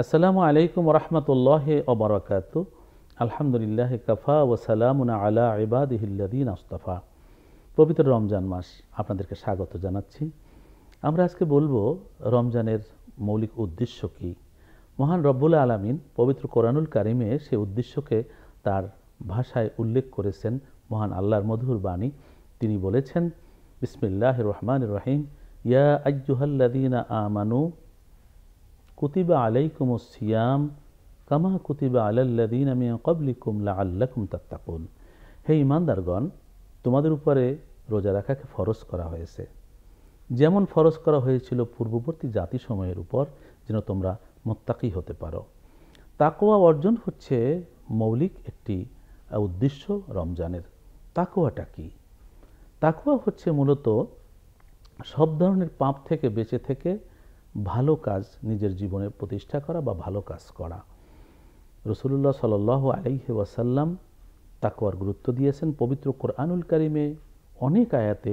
আসসালামু আলাইকুম রহমতুল্লাহ ওবরাকাত আলহামদুলিল্লাহ কাফা ও সালামুনা আলা ইবাদিহিল্লাদিন আস্তফা পবিত্র রমজান মাস আপনাদেরকে স্বাগত জানাচ্ছি আমরা আজকে বলবো রমজানের মৌলিক উদ্দেশ্য কি মহান রব্বুল আলমিন পবিত্র কোরআনুল কারিমে সে উদ্দেশ্যকে তার ভাষায় উল্লেখ করেছেন মহান আল্লাহর মধুর বাণী তিনি বলেছেন বিসমিল্লাহ রহমান রহিম ইয়া আজ্জুহাল্লাদিনা আমানু কুতিবা আলাইকুম সিয়াম কামা কুতিবা আলাল্লাদিন আমি কবলিকুম আল্লাকুম তাত্তাকুন হে ইমানদারগণ তোমাদের উপরে রোজা রাখাকে ফরজ করা হয়েছে যেমন ফরজ করা হয়েছিল পূর্ববর্তী জাতিসমূহের উপর যেন তোমরা মোত্তাকি হতে পারো তাকোয়া অর্জন হচ্ছে মৌলিক একটি উদ্দেশ্য রমজানের তাকোয়াটা কি তাকোয়া হচ্ছে মূলত সব ধরনের পাপ থেকে বেঁচে থেকে ভালো কাজ নিজের জীবনে প্রতিষ্ঠা করা বা ভালো কাজ করা রসুল্লাহ সাল আলহি ওয়াসাল্লাম তাকোয়ার গুরুত্ব দিয়েছেন পবিত্র কোরআনুল কারিমে অনেক আয়াতে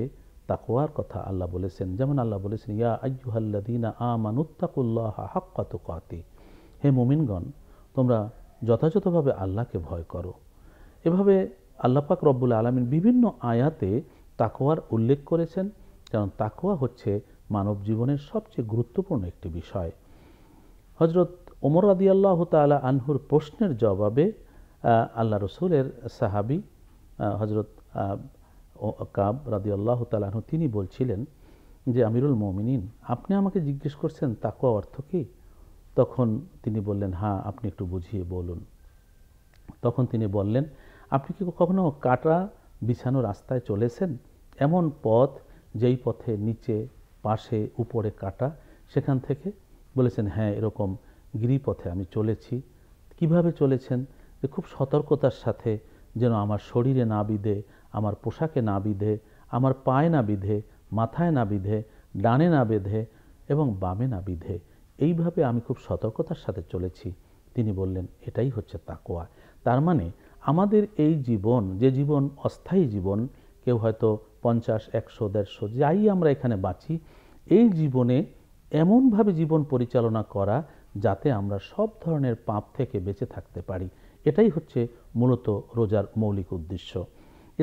তাকোয়ার কথা আল্লাহ বলেছেন যেমন আল্লাহ বলেছেন ইয়া আয়ুহাল্লাদিনা আমানুত্তাকুল্লাহ হাক্কাত কাতি হে মোমিনগণ তোমরা যথাযথভাবে আল্লাহকে ভয় করো এভাবে আল্লাপাক রব্বুল আলমিন বিভিন্ন আয়াতে তাকোয়ার উল্লেখ করেছেন কারণ তাকোয়া হচ্ছে মানব জীবনের সবচেয়ে গুরুত্বপূর্ণ একটি বিষয় হজরত ওমর রাদি আল্লাহ তালা আনহুর প্রশ্নের জবাবে আল্লাহ রসুলের সাহাবি হজরত কাব রাদি আল্লাহ তালাহু তিনি বলছিলেন যে আমিরুল মমিনিন আপনি আমাকে জিজ্ঞেস করছেন তাকুয়া অর্থ কী তখন তিনি বললেন হ্যাঁ আপনি একটু বুঝিয়ে বলুন তখন তিনি বললেন আপনি কি কখনো কাটা বিছানো রাস্তায় চলেছেন এমন পথ যেই পথে নিচে পাশে উপরে কাটা সেখান থেকে বলেছেন হ্যাঁ এরকম গিরিপথে আমি চলেছি কিভাবে চলেছেন যে খুব সতর্কতার সাথে যেন আমার শরীরে না বিধে আমার পোশাকে না বিধে আমার পায়ে না বিধে মাথায় না বিধে ডানে না বেঁধে এবং বামে না বিধে এইভাবে আমি খুব সতর্কতার সাথে চলেছি তিনি বললেন এটাই হচ্ছে তাকোয়া তার মানে আমাদের এই জীবন যে জীবন অস্থায়ী জীবন কেউ হয়তো পঞ্চাশ একশো দেড়শো যাই আমরা এখানে বাঁচি এই জীবনে এমনভাবে জীবন পরিচালনা করা যাতে আমরা সব ধরনের পাপ থেকে বেঁচে থাকতে পারি এটাই হচ্ছে মূলত রোজার মৌলিক উদ্দেশ্য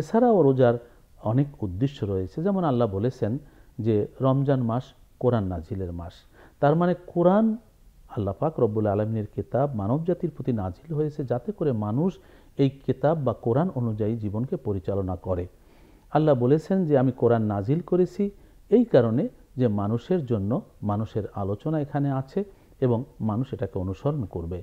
এছাড়াও রোজার অনেক উদ্দেশ্য রয়েছে যেমন আল্লাহ বলেছেন যে রমজান মাস কোরআন নাজিলের মাস তার মানে কোরআন আল্লাপাক রব্বুল আলমিনের মানব জাতির প্রতি নাজিল হয়েছে যাতে করে মানুষ এই কেতাব বা কোরআন অনুযায়ী জীবনকে পরিচালনা করে আল্লাহ বলেছেন যে আমি কোরআন নাজিল করেছি এই কারণে যে মানুষের জন্য মানুষের আলোচনা এখানে আছে এবং মানুষ এটাকে অনুসরণ করবে